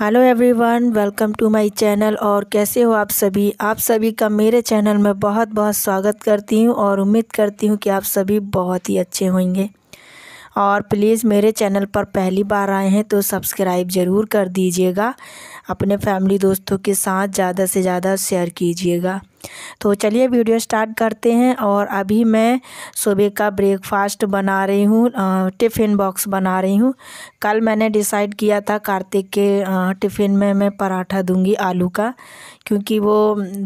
hello everyone welcome to my channel और कैसे हो आप सभी आप सभी का मेरे चैनल में बहुत बहुत स्वागत करती हूँ और उम्मीद करती हूँ कि आप सभी बहुत ही अच्छे होंगे और प्लीज़ मेरे चैनल पर पहली बार आए हैं तो सब्सक्राइब ज़रूर कर दीजिएगा अपने फैमिली दोस्तों के साथ ज़्यादा से ज़्यादा शेयर कीजिएगा तो चलिए वीडियो स्टार्ट करते हैं और अभी मैं सुबह का ब्रेकफास्ट बना रही हूँ टिफ़िन बॉक्स बना रही हूँ कल मैंने डिसाइड किया था कार्तिक के टिफ़िन में मैं पराठा दूँगी आलू का क्योंकि वो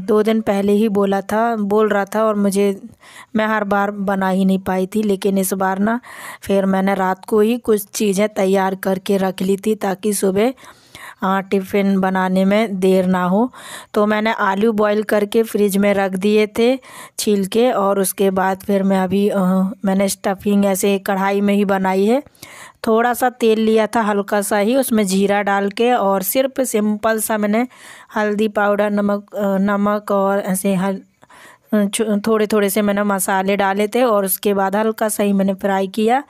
दो दिन पहले ही बोला था बोल रहा था और मुझे मैं हर बार बना ही नहीं पाई थी लेकिन इस बार ना फिर मैंने रात को ही कुछ चीज़ें तैयार करके रख ली थी ताकि सुबह टिफ़िन बनाने में देर ना हो तो मैंने आलू बॉईल करके फ्रिज में रख दिए थे छील के और उसके बाद फिर मैं अभी मैंने स्टफिंग ऐसे कढ़ाई में ही बनाई है थोड़ा सा तेल लिया था हल्का सा ही उसमें जीरा डाल के और सिर्फ सिंपल सा मैंने हल्दी पाउडर नमक नमक और ऐसे हल थोड़े थोड़े से मैंने मसाले डाले थे और उसके बाद हल्का सा ही मैंने फ्राई किया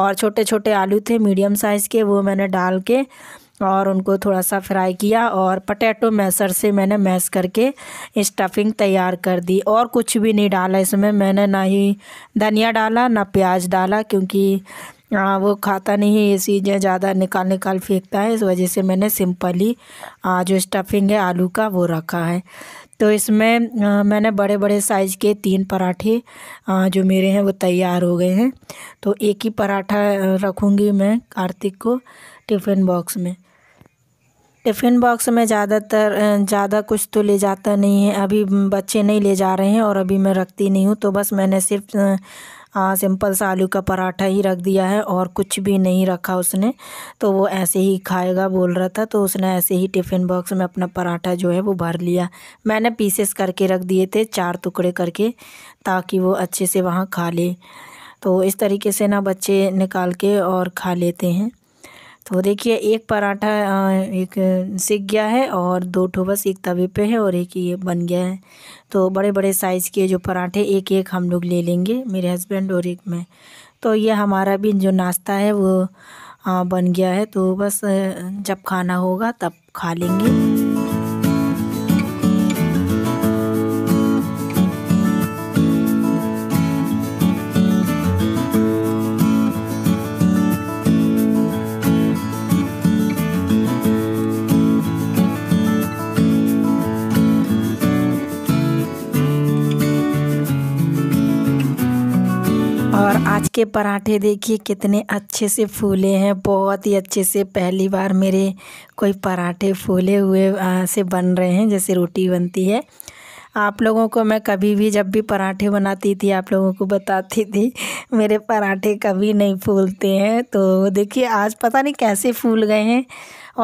और छोटे छोटे आलू थे मीडियम साइज़ के वो मैंने डाल के और उनको थोड़ा सा फ्राई किया और पटेटो मैसर से मैंने मैश करके स्टफिंग तैयार कर दी और कुछ भी नहीं डाला इसमें मैंने ना ही धनिया डाला ना प्याज डाला क्योंकि हाँ वो खाता नहीं ये चीज़ें ज़्यादा निकाल निकाल फेंकता है इस वजह से मैंने सिंपली जो स्टफिंग है आलू का वो रखा है तो इसमें मैंने बड़े बड़े साइज़ के तीन पराठे जो मेरे हैं वो तैयार हो गए हैं तो एक ही पराठा रखूँगी मैं कार्तिक को टिफ़िन बॉक्स में टिफ़िन बॉक्स में ज़्यादातर ज़्यादा कुछ तो ले जाता नहीं है अभी बच्चे नहीं ले जा रहे हैं और अभी मैं रखती नहीं हूँ तो बस मैंने सिर्फ सिंपल सा आलू का पराठा ही रख दिया है और कुछ भी नहीं रखा उसने तो वो ऐसे ही खाएगा बोल रहा था तो उसने ऐसे ही टिफ़िन बॉक्स में अपना पराठा जो है वो भर लिया मैंने पीसेस करके रख दिए थे चार टुकड़े करके ताकि वो अच्छे से वहाँ खा ले तो इस तरीके से ना बच्चे निकाल के और खा लेते हैं तो देखिए एक पराठा एक सीख गया है और दो ठो बस एक तवे पे है और एक ये बन गया है तो बड़े बड़े साइज़ के जो पराठे एक एक हम लोग ले लेंगे मेरे हस्बैंड और एक मैं तो ये हमारा भी जो नाश्ता है वो बन गया है तो बस जब खाना होगा तब खा लेंगे आज के पराठे देखिए कितने अच्छे से फूले हैं बहुत ही अच्छे से पहली बार मेरे कोई पराठे फूले हुए से बन रहे हैं जैसे रोटी बनती है आप लोगों को मैं कभी भी जब भी पराठे बनाती थी आप लोगों को बताती थी मेरे पराठे कभी नहीं फूलते हैं तो देखिए आज पता नहीं कैसे फूल गए हैं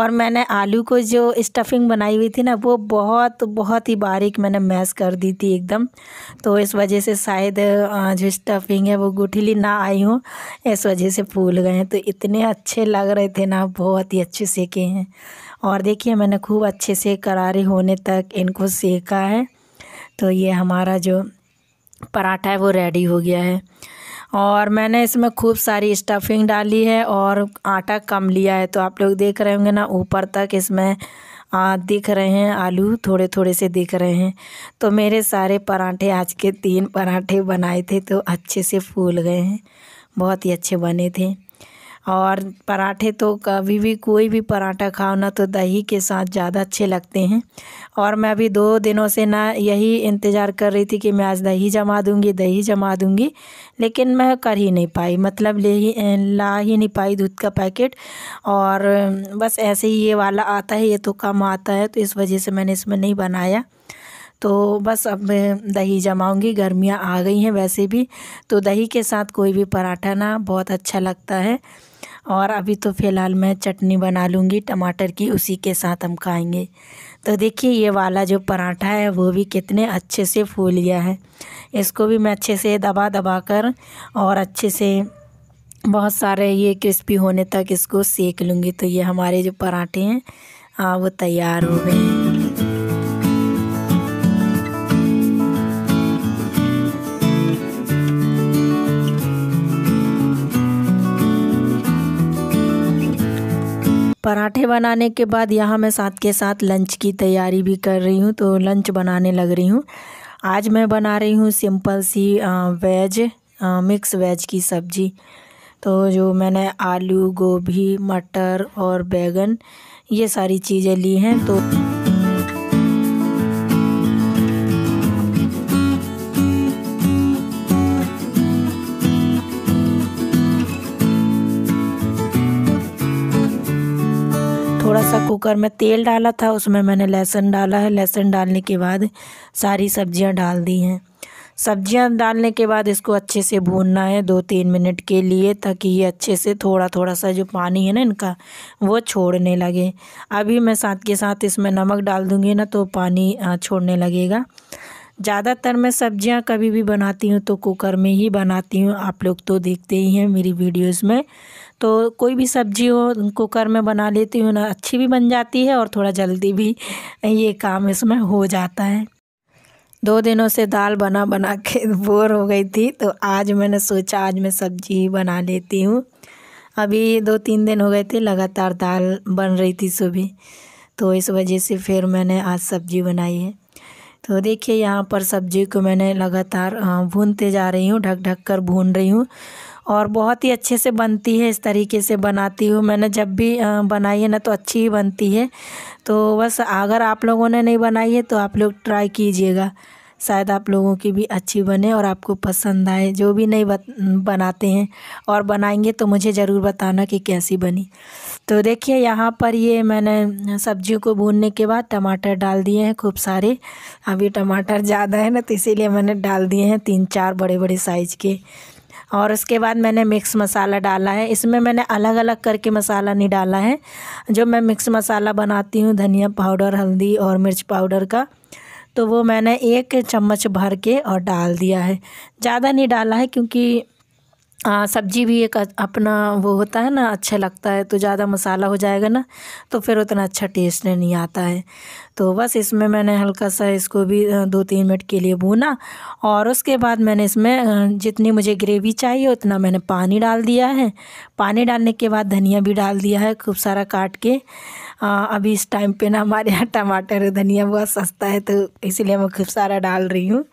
और मैंने आलू को जो स्टफिंग बनाई हुई थी ना वो बहुत बहुत ही बारीक मैंने मैश कर दी थी एकदम तो इस वजह से शायद जो स्टफिंग है वो गुठली ना आई हो इस वजह से फूल गए हैं तो इतने अच्छे लग रहे थे ना बहुत ही अच्छे सेके हैं और देखिए मैंने खूब अच्छे से करारे होने तक इनको सेका है तो ये हमारा जो पराठा है वो रेडी हो गया है और मैंने इसमें खूब सारी स्टफिंग डाली है और आटा कम लिया है तो आप लोग देख रहे होंगे ना ऊपर तक इसमें आ, दिख रहे हैं आलू थोड़े थोड़े से दिख रहे हैं तो मेरे सारे पराठे आज के तीन पराठे बनाए थे तो अच्छे से फूल गए हैं बहुत ही अच्छे बने थे और पराठे तो कभी भी कोई भी पराठा खाओ ना तो दही के साथ ज़्यादा अच्छे लगते हैं और मैं अभी दो दिनों से ना यही इंतज़ार कर रही थी कि मैं आज दही जमा दूँगी दही जमा दूँगी लेकिन मैं कर ही नहीं पाई मतलब ले ही ला ही नहीं पाई दूध का पैकेट और बस ऐसे ही ये वाला आता है ये तो कम आता है तो इस वजह से मैंने इसमें नहीं बनाया तो बस अब मैं दही जमाऊंगी गर्मियाँ आ गई हैं वैसे भी तो दही के साथ कोई भी पराठा ना बहुत अच्छा लगता है और अभी तो फ़िलहाल मैं चटनी बना लूँगी टमाटर की उसी के साथ हम खाएंगे तो देखिए ये वाला जो पराठा है वो भी कितने अच्छे से फूल गया है इसको भी मैं अच्छे से दबा दबा कर और अच्छे से बहुत सारे ये क्रिस्पी होने तक इसको सेक लूँगी तो ये हमारे जो पराठे हैं हाँ वो तैयार हो गए पराठे बनाने के बाद यहाँ मैं साथ के साथ लंच की तैयारी भी कर रही हूँ तो लंच बनाने लग रही हूँ आज मैं बना रही हूँ सिंपल सी वेज मिक्स वेज की सब्ज़ी तो जो मैंने आलू गोभी मटर और बैगन ये सारी चीज़ें ली हैं तो थोड़ा सा कुकर में तेल डाला था उसमें मैंने लहसुन डाला है लहसुन डालने के बाद सारी सब्जियां डाल दी हैं सब्जियां डालने के बाद इसको अच्छे से भूनना है दो तीन मिनट के लिए ताकि ये अच्छे से थोड़ा थोड़ा सा जो पानी है ना इनका वो छोड़ने लगे अभी मैं साथ के साथ इसमें नमक डाल दूँगी ना तो पानी छोड़ने लगेगा ज़्यादातर मैं सब्जियां कभी भी बनाती हूँ तो कुकर में ही बनाती हूँ आप लोग तो देखते ही हैं मेरी वीडियोस में तो कोई भी सब्जी हो कुकर में बना लेती हूँ ना अच्छी भी बन जाती है और थोड़ा जल्दी भी ये काम इसमें हो जाता है दो दिनों से दाल बना बना के बोर हो गई थी तो आज मैंने सोचा आज मैं सब्जी ही बना लेती हूँ अभी दो तीन दिन हो गए थे लगातार दाल बन रही थी सुबह तो इस वजह से फिर मैंने आज सब्जी बनाई है तो देखिए यहाँ पर सब्जी को मैंने लगातार भूनते जा रही हूँ ढक ढक कर भून रही हूँ और बहुत ही अच्छे से बनती है इस तरीके से बनाती हूँ मैंने जब भी बनाई है ना तो अच्छी ही बनती है तो बस अगर आप लोगों ने नहीं बनाई है तो आप लोग ट्राई कीजिएगा शायद आप लोगों की भी अच्छी बने और आपको पसंद आए जो भी नहीं बनाते हैं और बनाएंगे तो मुझे ज़रूर बताना कि कैसी बनी तो देखिए यहाँ पर ये मैंने सब्जियों को भूनने के बाद टमाटर डाल दिए हैं खूब सारे अभी टमाटर ज़्यादा है ना तो इसीलिए मैंने डाल दिए हैं तीन चार बड़े बड़े साइज़ के और उसके बाद मैंने मिक्स मसाला डाला है इसमें मैंने अलग अलग करके मसाला नहीं डाला है जो मैं मिक्स मसाला बनाती हूँ धनिया पाउडर हल्दी और मिर्च पाउडर का तो वो मैंने एक चम्मच भर के और डाल दिया है ज़्यादा नहीं डाला है क्योंकि सब्जी भी एक अपना वो होता है ना अच्छा लगता है तो ज़्यादा मसाला हो जाएगा ना तो फिर उतना अच्छा टेस्ट नहीं आता है तो बस इसमें मैंने हल्का सा इसको भी दो तीन मिनट के लिए भूना और उसके बाद मैंने इसमें जितनी मुझे ग्रेवी चाहिए उतना मैंने पानी डाल दिया है पानी डालने के बाद धनिया भी डाल दिया है खूब सारा काट के हाँ, अभी इस टाइम पे ना हमारे यहाँ टमाटर धनिया बहुत सस्ता है तो इसीलिए मैं खूब सारा डाल रही हूँ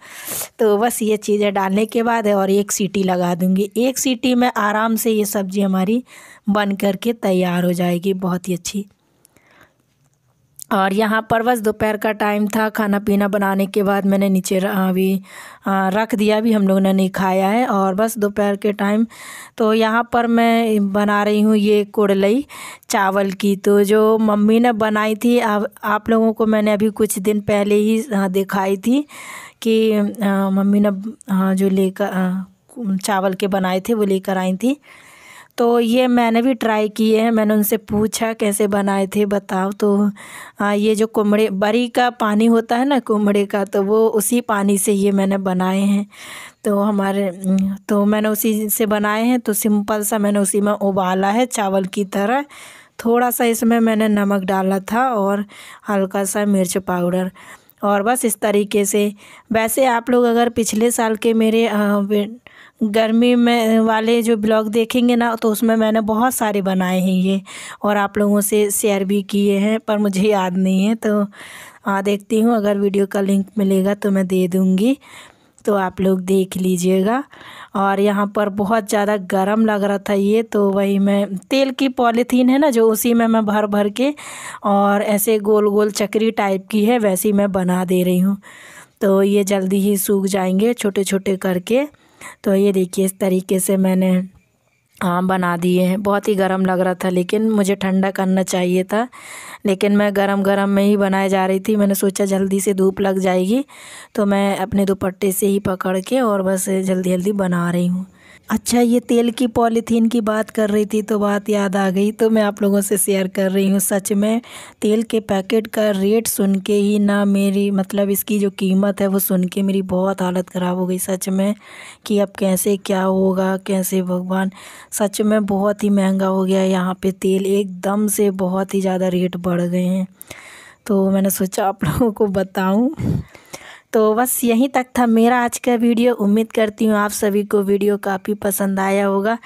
तो बस ये चीज़ें डालने के बाद और एक सीटी लगा दूँगी एक सीटी में आराम से ये सब्ज़ी हमारी बन करके तैयार हो जाएगी बहुत ही अच्छी और यहाँ पर बस दोपहर का टाइम था खाना पीना बनाने के बाद मैंने नीचे अभी रख दिया भी हम लोगों ने नहीं खाया है और बस दोपहर के टाइम तो यहाँ पर मैं बना रही हूँ ये कोड़लई चावल की तो जो मम्मी ने बनाई थी आ, आप लोगों को मैंने अभी कुछ दिन पहले ही दिखाई थी कि आ, मम्मी ने जो लेकर चावल के बनाए थे वो लेकर आई थी तो ये मैंने भी ट्राई किए हैं मैंने उनसे पूछा कैसे बनाए थे बताओ तो आ, ये जो कुमड़े बरी का पानी होता है ना कुमड़े का तो वो उसी पानी से ये मैंने बनाए हैं तो हमारे तो मैंने उसी से बनाए हैं तो सिंपल सा मैंने उसी में उबाला है चावल की तरह थोड़ा सा इसमें मैंने नमक डाला था और हल्का सा मिर्च पाउडर और बस इस तरीके से वैसे आप लोग अगर पिछले साल के मेरे गर्मी में वाले जो ब्लॉग देखेंगे ना तो उसमें मैंने बहुत सारे बनाए हैं ये और आप लोगों से शेयर भी किए हैं पर मुझे याद नहीं है तो हाँ देखती हूँ अगर वीडियो का लिंक मिलेगा तो मैं दे दूँगी तो आप लोग देख लीजिएगा और यहाँ पर बहुत ज़्यादा गर्म लग रहा था ये तो वही मैं तेल की पॉलीथीन है ना जो उसी में मैं भर भर के और ऐसे गोल गोल चक्री टाइप की है वैसी मैं बना दे रही हूँ तो ये जल्दी ही सूख जाएंगे छोटे छोटे करके तो ये देखिए इस तरीके से मैंने आम हाँ, बना दिए हैं बहुत ही गर्म लग रहा था लेकिन मुझे ठंडा करना चाहिए था लेकिन मैं गरम गरम में ही बनाए जा रही थी मैंने सोचा जल्दी से धूप लग जाएगी तो मैं अपने दुपट्टे से ही पकड़ के और बस जल्दी जल्दी बना रही हूँ अच्छा ये तेल की पॉलीथीन की बात कर रही थी तो बात याद आ गई तो मैं आप लोगों से शेयर कर रही हूँ सच में तेल के पैकेट का रेट सुन के ही ना मेरी मतलब इसकी जो कीमत है वो सुन के मेरी बहुत हालत ख़राब हो गई सच में कि अब कैसे क्या होगा कैसे भगवान सच में बहुत ही महंगा हो गया यहाँ पे तेल एकदम से बहुत ही ज़्यादा रेट बढ़ गए हैं तो मैंने सोचा आप लोगों को बताऊँ तो बस यहीं तक था मेरा आज का वीडियो उम्मीद करती हूँ आप सभी को वीडियो काफ़ी पसंद आया होगा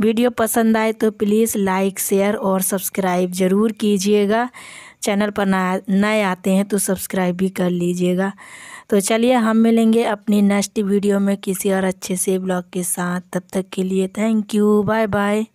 वीडियो पसंद आए तो प्लीज़ लाइक शेयर और सब्सक्राइब ज़रूर कीजिएगा चैनल पर ना नए आते हैं तो सब्सक्राइब भी कर लीजिएगा तो चलिए हम मिलेंगे अपनी नेक्स्ट वीडियो में किसी और अच्छे से ब्लॉग के साथ तब तक के लिए थैंक यू बाय बाय